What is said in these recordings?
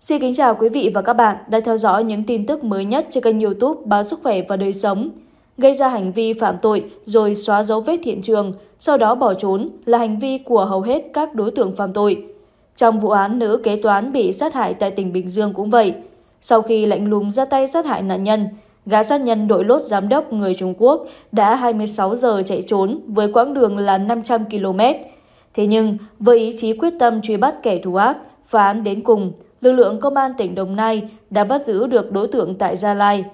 Xin kính chào quý vị và các bạn đã theo dõi những tin tức mới nhất trên kênh youtube Báo Sức Khỏe và Đời Sống. Gây ra hành vi phạm tội rồi xóa dấu vết hiện trường, sau đó bỏ trốn là hành vi của hầu hết các đối tượng phạm tội. Trong vụ án nữ kế toán bị sát hại tại tỉnh Bình Dương cũng vậy. Sau khi lạnh lùng ra tay sát hại nạn nhân, gã sát nhân đội lốt giám đốc người Trung Quốc đã 26 giờ chạy trốn với quãng đường là 500 km. Thế nhưng, với ý chí quyết tâm truy bắt kẻ thù ác, phá án đến cùng – lực lượng công an tỉnh Đồng Nai đã bắt giữ được đối tượng tại Gia Lai.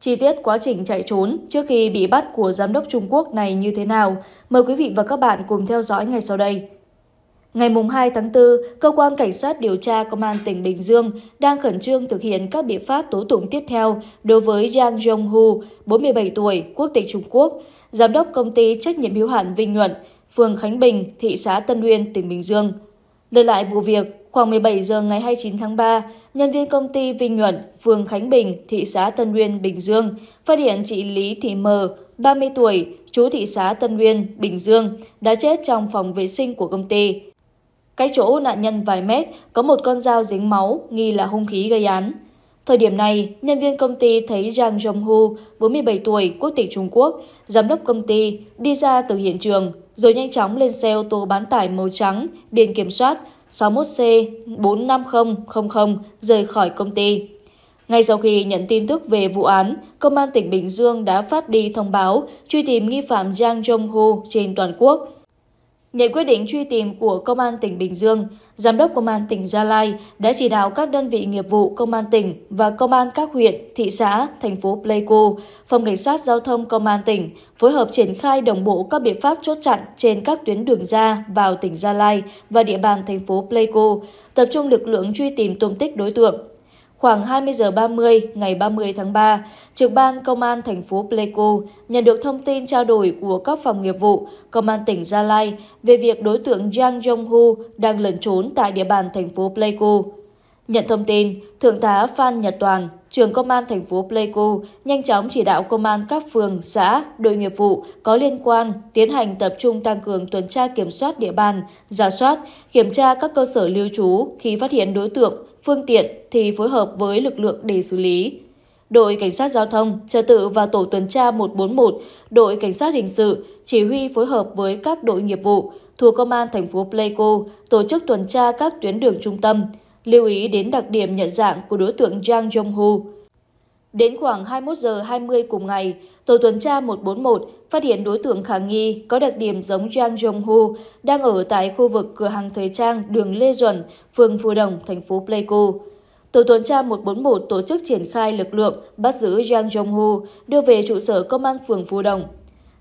Chi tiết quá trình chạy trốn trước khi bị bắt của giám đốc Trung Quốc này như thế nào, mời quý vị và các bạn cùng theo dõi ngay sau đây. Ngày 2 tháng 4, Cơ quan Cảnh sát điều tra Công an tỉnh Bình Dương đang khẩn trương thực hiện các biện pháp tố tụng tiếp theo đối với Giang Jong Hu, 47 tuổi, quốc tịch Trung Quốc, giám đốc công ty trách nhiệm hữu hạn Vinh Nhuận, phường Khánh Bình, thị xã Tân Uyên, tỉnh Bình Dương. Lời lại vụ việc, khoảng 17 giờ ngày 29 tháng 3, nhân viên công ty Vinh Nhuận, phường Khánh Bình, thị xã Tân Nguyên, Bình Dương, phát hiện chị Lý Thị Mờ, 30 tuổi, chú thị xã Tân Nguyên, Bình Dương, đã chết trong phòng vệ sinh của công ty. Cách chỗ nạn nhân vài mét có một con dao dính máu, nghi là hung khí gây án. Thời điểm này, nhân viên công ty thấy Jang Jong Hu, 47 tuổi, quốc tịch Trung Quốc, giám đốc công ty, đi ra từ hiện trường, rồi nhanh chóng lên xe ô tô bán tải màu trắng, biển kiểm soát 61C45000 rời khỏi công ty. Ngay sau khi nhận tin tức về vụ án, Công an tỉnh Bình Dương đã phát đi thông báo truy tìm nghi phạm Jang Jong Ho trên toàn quốc. Nhận quyết định truy tìm của Công an tỉnh Bình Dương, Giám đốc Công an tỉnh Gia Lai đã chỉ đạo các đơn vị nghiệp vụ Công an tỉnh và Công an các huyện, thị xã, thành phố Pleiku, Phòng Cảnh sát Giao thông Công an tỉnh phối hợp triển khai đồng bộ các biện pháp chốt chặn trên các tuyến đường ra vào tỉnh Gia Lai và địa bàn thành phố Pleiku, tập trung lực lượng truy tìm tung tích đối tượng, khoảng 20 h 30 ngày 30 tháng 3, trực ban công an thành phố Pleiku nhận được thông tin trao đổi của các phòng nghiệp vụ công an tỉnh Gia Lai về việc đối tượng Jang Jong Hu đang lẩn trốn tại địa bàn thành phố Pleiku. Nhận thông tin, Thượng tá Phan Nhật Toàn, trưởng công an thành phố Pleiku nhanh chóng chỉ đạo công an các phường, xã, đội nghiệp vụ có liên quan tiến hành tập trung tăng cường tuần tra kiểm soát địa bàn, giả soát, kiểm tra các cơ sở lưu trú khi phát hiện đối tượng, phương tiện thì phối hợp với lực lượng để xử lý. Đội Cảnh sát Giao thông, Trật tự và Tổ tuần tra 141, Đội Cảnh sát Hình sự, chỉ huy phối hợp với các đội nghiệp vụ thuộc Công an thành phố Pleiku tổ chức tuần tra các tuyến đường trung tâm, lưu ý đến đặc điểm nhận dạng của đối tượng Jang Jong ho Đến khoảng 21 giờ 20 cùng ngày, tổ tuần tra 141 phát hiện đối tượng khả nghi có đặc điểm giống Jang Jong ho đang ở tại khu vực cửa hàng thời trang đường Lê Duẩn, phường Phù Đồng, thành phố Pleiku. Tổ tuần tra 141 tổ chức triển khai lực lượng bắt giữ Jang Jong ho đưa về trụ sở công an phường Phù Đồng.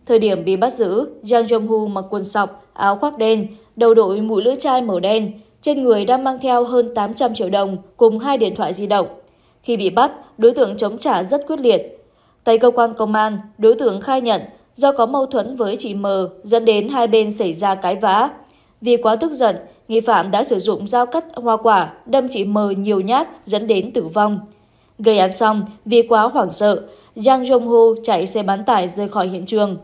Thời điểm bị bắt giữ, Jang Jong ho mặc quần sọc, áo khoác đen, đầu đội mũ lưỡi chai màu đen, trên người đang mang theo hơn 800 triệu đồng cùng hai điện thoại di động. Khi bị bắt, đối tượng chống trả rất quyết liệt. Tại cơ quan công an, đối tượng khai nhận do có mâu thuẫn với chị M dẫn đến hai bên xảy ra cái vã. Vì quá tức giận, nghi phạm đã sử dụng dao cắt hoa quả đâm chị M nhiều nhát dẫn đến tử vong. Gây án xong, vì quá hoảng sợ, Giang Jong Ho chạy xe bán tải rời khỏi hiện trường.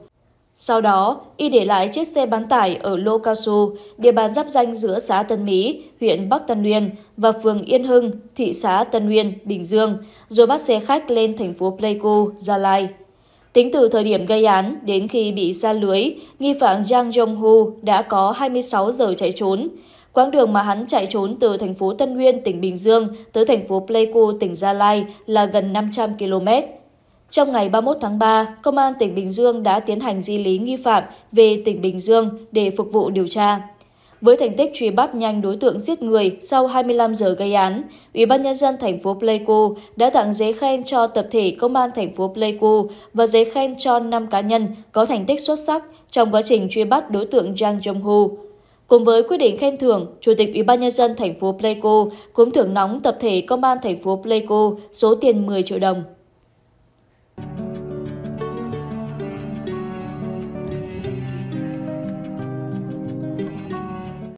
Sau đó, y để lại chiếc xe bán tải ở Lô Cao Su, địa bàn giáp danh giữa xã Tân Mỹ, huyện Bắc Tân Nguyên và phường Yên Hưng, thị xã Tân Nguyên, Bình Dương, rồi bắt xe khách lên thành phố Pleiku, Gia Lai. Tính từ thời điểm gây án đến khi bị xa lưới, nghi phạm Jang Jong Hu đã có 26 giờ chạy trốn. Quãng đường mà hắn chạy trốn từ thành phố Tân Nguyên, tỉnh Bình Dương tới thành phố Pleiku, tỉnh Gia Lai là gần 500 km. Trong ngày 31 tháng 3, Công an tỉnh Bình Dương đã tiến hành di lý nghi phạm về tỉnh Bình Dương để phục vụ điều tra. Với thành tích truy bắt nhanh đối tượng giết người sau 25 giờ gây án, Ủy ban nhân dân thành phố Pleiku đã tặng giấy khen cho tập thể công an thành phố Pleiku và giấy khen cho 5 cá nhân có thành tích xuất sắc trong quá trình truy bắt đối tượng Jang Jong-ho. Cùng với quyết định khen thưởng, Chủ tịch Ủy ban nhân dân thành phố Pleiku cũng thưởng nóng tập thể công an thành phố Pleiku số tiền 10 triệu đồng.